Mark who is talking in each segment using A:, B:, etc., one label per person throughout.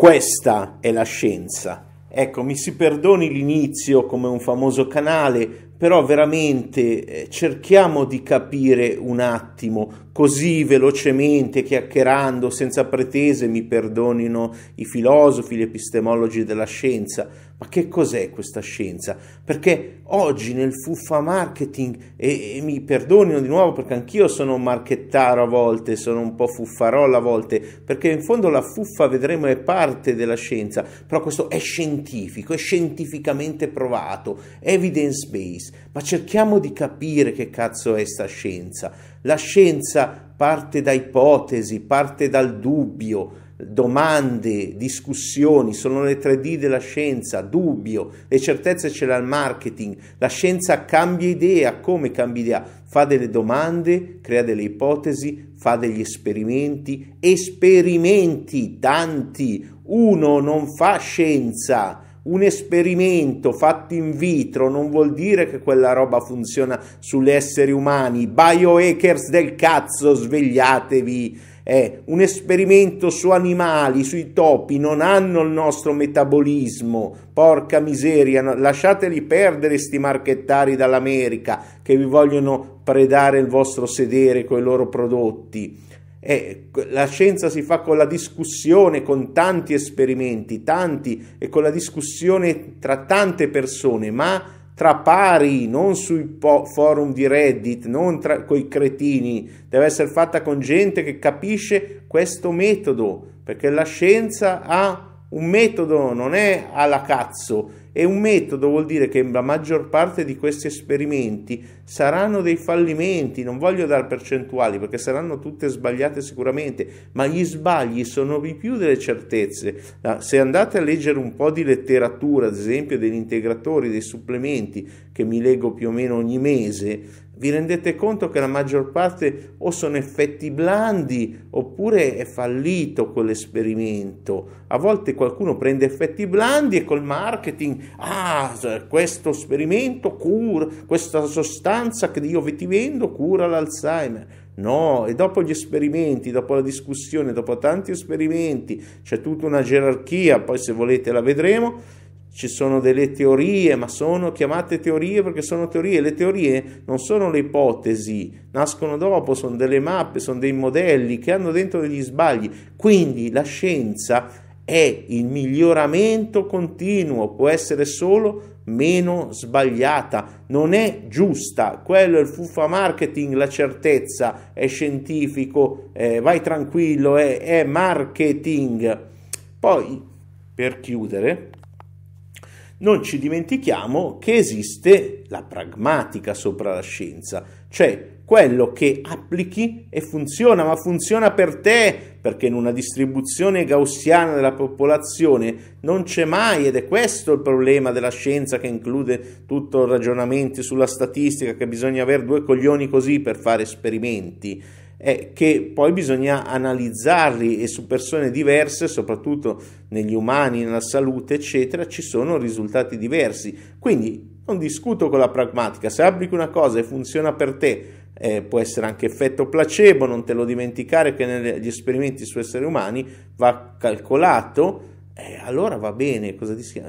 A: Questa è la scienza. Ecco, mi si perdoni l'inizio come un famoso canale, però veramente eh, cerchiamo di capire un attimo così velocemente, chiacchierando, senza pretese, mi perdonino i filosofi, gli epistemologi della scienza. Ma che cos'è questa scienza? Perché oggi nel fuffa marketing, e, e mi perdonino di nuovo perché anch'io sono un marchettaro a volte, sono un po' fuffarolla a volte, perché in fondo la fuffa, vedremo, è parte della scienza, però questo è scientifico, è scientificamente provato, evidence-based, ma cerchiamo di capire che cazzo è sta scienza la scienza parte da ipotesi, parte dal dubbio, domande, discussioni, sono le 3D della scienza, dubbio, le certezze ce l'ha il marketing, la scienza cambia idea, come cambia idea? Fa delle domande, crea delle ipotesi, fa degli esperimenti, esperimenti tanti, uno non fa scienza, un esperimento fatto in vitro non vuol dire che quella roba funziona sugli esseri umani. Biohackers del cazzo, svegliatevi! Eh, un esperimento su animali, sui topi, non hanno il nostro metabolismo. Porca miseria, no, lasciateli perdere sti marchettari dall'America che vi vogliono predare il vostro sedere con i loro prodotti. Eh, la scienza si fa con la discussione, con tanti esperimenti, tanti, e con la discussione tra tante persone, ma tra pari, non sui po- forum di Reddit, non tra- coi cretini, deve essere fatta con gente che capisce questo metodo, perché la scienza ha un metodo non è alla cazzo è un metodo vuol dire che la maggior parte di questi esperimenti saranno dei fallimenti, non voglio dare percentuali perché saranno tutte sbagliate sicuramente, ma gli sbagli sono di più delle certezze. Se andate a leggere un po' di letteratura, ad esempio degli integratori, dei supplementi che mi leggo più o meno ogni mese, vi rendete conto che la maggior parte o sono effetti blandi oppure è fallito quell'esperimento. A volte qualcuno prende effetti blandi e col marketing, ah, questo esperimento cura, questa sostanza che io vi ti vendo cura l'Alzheimer. No, e dopo gli esperimenti, dopo la discussione, dopo tanti esperimenti, c'è tutta una gerarchia, poi se volete la vedremo ci sono delle teorie, ma sono chiamate teorie perché sono teorie. Le teorie non sono le ipotesi, nascono dopo, sono delle mappe, sono dei modelli che hanno dentro degli sbagli. Quindi la scienza è il miglioramento continuo, può essere solo meno sbagliata, non è giusta, quello è il fuffa marketing, la certezza è scientifico, eh, vai tranquillo, è, è marketing. Poi, per chiudere, non ci dimentichiamo che esiste la pragmatica sopra la scienza, cioè quello che applichi e funziona, ma funziona per te, perché in una distribuzione gaussiana della popolazione non c'è mai, ed è questo il problema della scienza che include tutto il ragionamento sulla statistica, che bisogna avere due coglioni così per fare esperimenti è che poi bisogna analizzarli e su persone diverse, soprattutto negli umani, nella salute, eccetera, ci sono risultati diversi. Quindi non discuto con la pragmatica, se applichi una cosa e funziona per te, eh, può essere anche effetto placebo, non te lo dimenticare che negli esperimenti su esseri umani va calcolato, eh, allora va bene, cosa dici?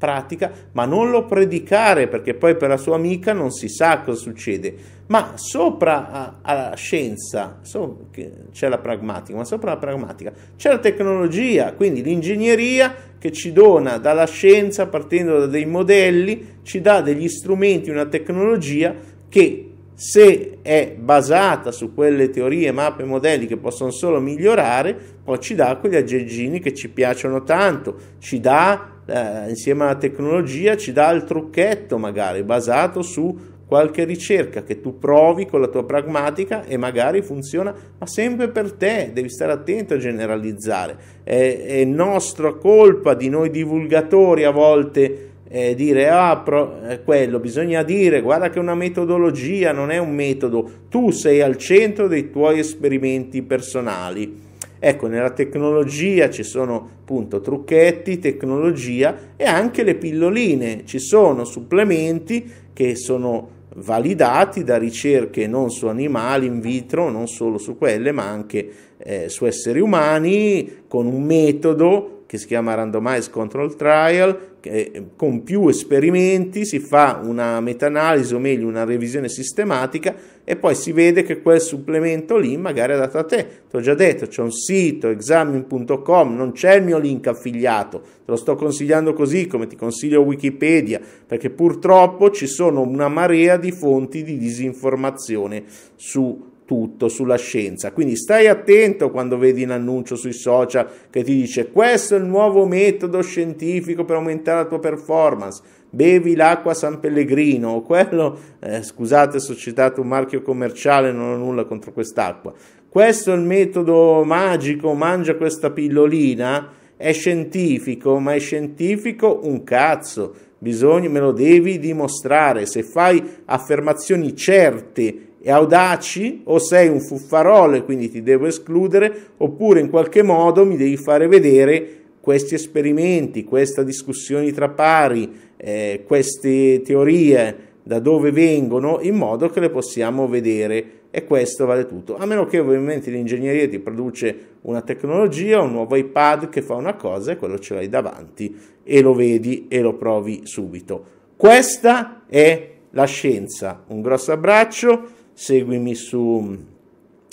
A: pratica, ma non lo predicare perché poi per la sua amica non si sa cosa succede. Ma sopra la scienza so c'è la pragmatica, ma sopra la pragmatica c'è la tecnologia, quindi l'ingegneria che ci dona dalla scienza, partendo da dei modelli, ci dà degli strumenti, una tecnologia che se è basata su quelle teorie, mappe e modelli che possono solo migliorare, poi ci dà quegli aggeggini che ci piacciono tanto, ci dà eh, insieme alla tecnologia ci dà il trucchetto magari basato su qualche ricerca che tu provi con la tua pragmatica e magari funziona, ma sempre per te, devi stare attento a generalizzare. È, è nostra colpa di noi divulgatori a volte eh, dire ah, pro, eh, quello, bisogna dire guarda che una metodologia non è un metodo, tu sei al centro dei tuoi esperimenti personali Ecco, nella tecnologia ci sono appunto trucchetti, tecnologia e anche le pilloline, ci sono supplementi che sono validati da ricerche non su animali in vitro, non solo su quelle, ma anche eh, su esseri umani, con un metodo che si chiama randomized control trial, che eh, con più esperimenti si fa una meta-analisi o meglio una revisione sistematica e poi si vede che quel supplemento lì magari è dato a te. Ti ho già detto, c'è un sito examin.com, non c'è il mio link affiliato, te lo sto consigliando così come ti consiglio Wikipedia, perché purtroppo ci sono una marea di fonti di disinformazione su tutto sulla scienza. Quindi stai attento quando vedi un annuncio sui social che ti dice questo è il nuovo metodo scientifico per aumentare la tua performance. Bevi l'acqua San Pellegrino quello, eh, scusate se ho citato un marchio commerciale, non ho nulla contro quest'acqua. Questo è il metodo magico, mangia questa pillolina, è scientifico, ma è scientifico un cazzo. Bisogna, me lo devi dimostrare. Se fai affermazioni certe e audaci o sei un fuffarolo e quindi ti devo escludere oppure in qualche modo mi devi fare vedere questi esperimenti, queste discussioni tra pari, eh, queste teorie da dove vengono in modo che le possiamo vedere e questo vale tutto, a meno che ovviamente l'ingegneria ti produce una tecnologia, un nuovo iPad che fa una cosa e quello ce l'hai davanti e lo vedi e lo provi subito. Questa è la scienza. Un grosso abbraccio seguimi su,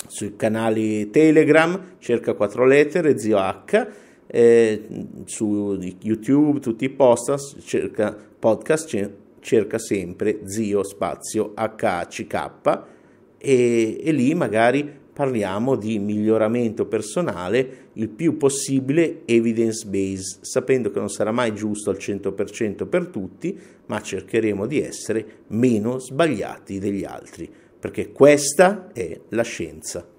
A: sui canali Telegram, cerca 4 lettere, zio H, eh, su YouTube, tutti i podcast, cerca, podcast, cerca sempre zio spazio HCK e, e lì magari parliamo di miglioramento personale il più possibile evidence based, sapendo che non sarà mai giusto al 100% per tutti, ma cercheremo di essere meno sbagliati degli altri perché questa è la scienza.